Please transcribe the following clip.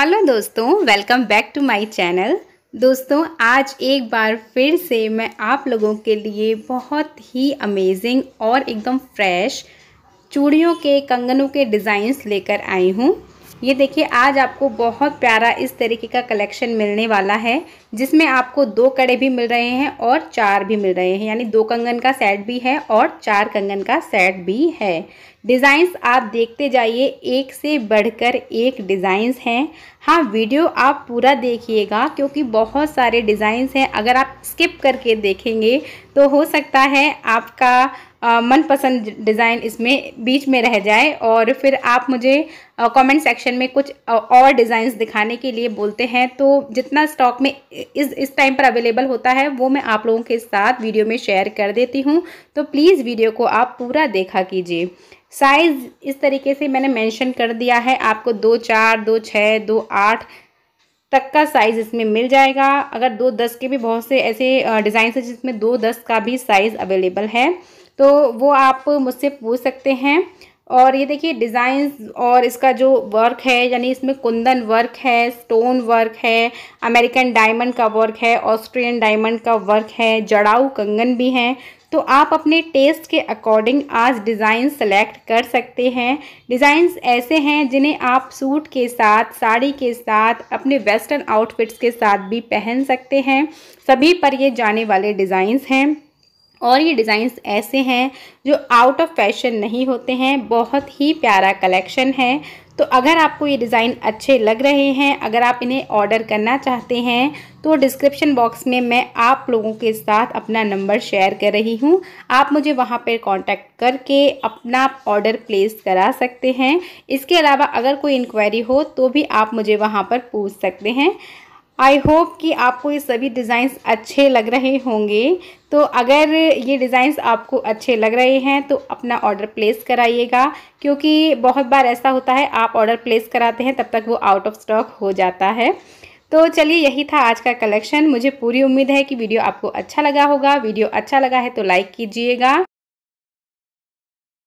hello दोस्तों welcome back to my channel दोस्तों आज एक बार फिर से मैं आप लोगों के लिए बहुत ही अमेजिंग और एकदम फ्रेश चूड़ियों के कंगनों के डिज़ाइंस लेकर आई हूँ ये देखिए आज आपको बहुत प्यारा इस तरीके का कलेक्शन मिलने वाला है जिसमें आपको दो कड़े भी मिल रहे हैं और चार भी मिल रहे हैं यानी दो कंगन का सेट भी है और चार कंगन का सेट भी है डिज़ाइंस आप देखते जाइए एक से बढ़कर एक डिज़ाइंस हैं हाँ वीडियो आप पूरा देखिएगा क्योंकि बहुत सारे डिज़ाइंस हैं अगर आप स्किप करके देखेंगे तो हो सकता है आपका मनपसंद डिज़ाइन इसमें बीच में रह जाए और फिर आप मुझे कमेंट सेक्शन में कुछ और डिज़ाइंस दिखाने के लिए बोलते हैं तो जितना स्टॉक में इस इस टाइम पर अवेलेबल होता है वो मैं आप लोगों के साथ वीडियो में शेयर कर देती हूँ तो प्लीज़ वीडियो को आप पूरा देखा कीजिए साइज़ इस तरीके से मैंने मैंशन कर दिया है आपको दो चार दो छः दो आठ तक का साइज़ इसमें मिल जाएगा अगर दो दस के भी बहुत से ऐसे डिज़ाइन है जिसमें दो दस का भी साइज़ अवेलेबल है तो वो आप मुझसे पूछ सकते हैं और ये देखिए डिज़ाइंस और इसका जो वर्क है यानी इसमें कुंदन वर्क है स्टोन वर्क है अमेरिकन डायमंड का वर्क है ऑस्ट्रियन डायमंड का वर्क है जड़ाऊ कंगन भी हैं तो आप अपने टेस्ट के अकॉर्डिंग आज डिज़ाइन सेलेक्ट कर सकते हैं डिज़ाइंस ऐसे हैं जिन्हें आप सूट के साथ साड़ी के साथ अपने वेस्टर्न आउटफिट्स के साथ भी पहन सकते हैं सभी पर ये जाने वाले डिज़ाइंस हैं और ये डिज़ाइंस ऐसे हैं जो आउट ऑफ फैशन नहीं होते हैं बहुत ही प्यारा कलेक्शन है तो अगर आपको ये डिज़ाइन अच्छे लग रहे हैं अगर आप इन्हें ऑर्डर करना चाहते हैं तो डिस्क्रिप्शन बॉक्स में मैं आप लोगों के साथ अपना नंबर शेयर कर रही हूँ आप मुझे वहाँ पर कांटेक्ट करके अपना ऑर्डर प्लेस करा सकते हैं इसके अलावा अगर कोई इंक्वायरी हो तो भी आप मुझे वहाँ पर पूछ सकते हैं आई होप कि आपको ये सभी डिज़ाइंस अच्छे लग रहे होंगे तो अगर ये डिज़ाइंस आपको अच्छे लग रहे हैं तो अपना ऑर्डर प्लेस कराइएगा क्योंकि बहुत बार ऐसा होता है आप ऑर्डर प्लेस कराते हैं तब तक वो आउट ऑफ स्टॉक हो जाता है तो चलिए यही था आज का कलेक्शन मुझे पूरी उम्मीद है कि वीडियो आपको अच्छा लगा होगा वीडियो अच्छा लगा है तो लाइक कीजिएगा